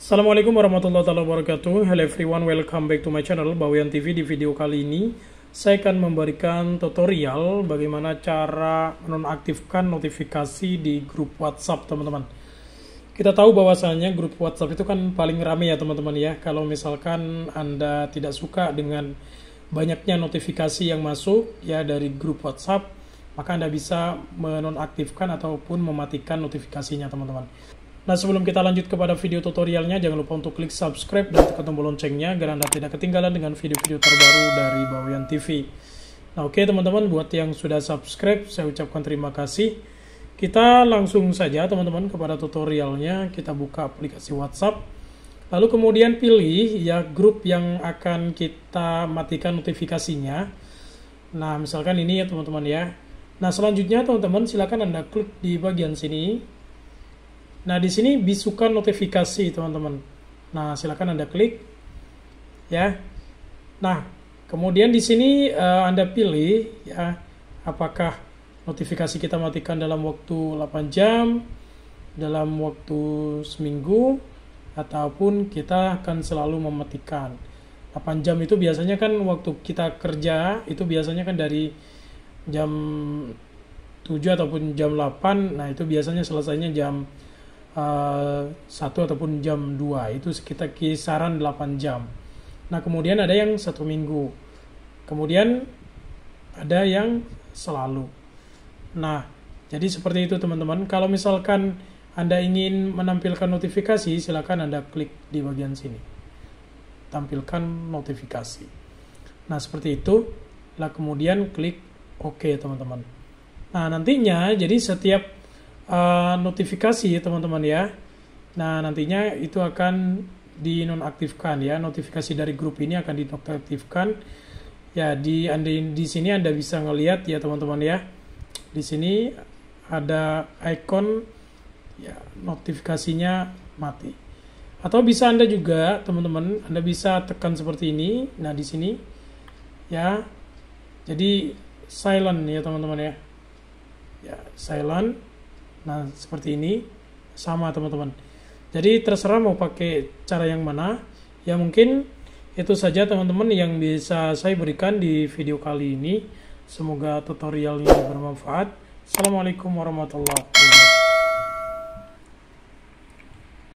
Assalamualaikum warahmatullahi wabarakatuh Hello everyone, welcome back to my channel Bawian TV Di video kali ini Saya akan memberikan tutorial Bagaimana cara menonaktifkan notifikasi di grup WhatsApp teman-teman Kita tahu bahwasannya grup WhatsApp itu kan paling rame ya teman-teman ya Kalau misalkan Anda tidak suka dengan banyaknya notifikasi yang masuk ya dari grup WhatsApp maka Anda bisa menonaktifkan ataupun mematikan notifikasinya teman-teman. Nah sebelum kita lanjut kepada video tutorialnya, jangan lupa untuk klik subscribe dan tekan tombol loncengnya agar Anda tidak ketinggalan dengan video-video terbaru dari Bawian TV. Nah oke okay, teman-teman, buat yang sudah subscribe, saya ucapkan terima kasih. Kita langsung saja teman-teman kepada tutorialnya, kita buka aplikasi WhatsApp. Lalu kemudian pilih ya grup yang akan kita matikan notifikasinya. Nah misalkan ini ya teman-teman ya. Nah selanjutnya teman-teman silakan Anda klik di bagian sini Nah, di sini bisukan notifikasi, teman-teman. Nah, silakan Anda klik. Ya. Nah, kemudian di sini uh, Anda pilih ya apakah notifikasi kita matikan dalam waktu 8 jam, dalam waktu seminggu ataupun kita akan selalu mematikan. 8 jam itu biasanya kan waktu kita kerja itu biasanya kan dari jam 7 ataupun jam 8. Nah, itu biasanya selesainya jam Eh, satu ataupun jam 2 itu sekitar kisaran 8 jam nah kemudian ada yang satu minggu kemudian ada yang selalu nah jadi seperti itu teman-teman kalau misalkan anda ingin menampilkan notifikasi silakan Anda klik di bagian sini tampilkan notifikasi nah seperti itu lah kemudian klik OK teman-teman nah nantinya jadi setiap notifikasi eh, notifikasi teman-teman ya. Nah nantinya itu akan dinonaktifkan ya notifikasi dari grup ini akan dinonaktifkan ya di anda di sini anda bisa ngelihat ya teman-teman ya di sini ada icon ya notifikasinya mati atau bisa anda juga teman-teman anda bisa tekan seperti ini nah di sini ya jadi silent ya teman-teman ya ya silent Nah, seperti ini sama teman-teman. Jadi terserah mau pakai cara yang mana. Ya mungkin itu saja teman-teman yang bisa saya berikan di video kali ini. Semoga tutorial ini bermanfaat. Assalamualaikum warahmatullahi wabarakatuh.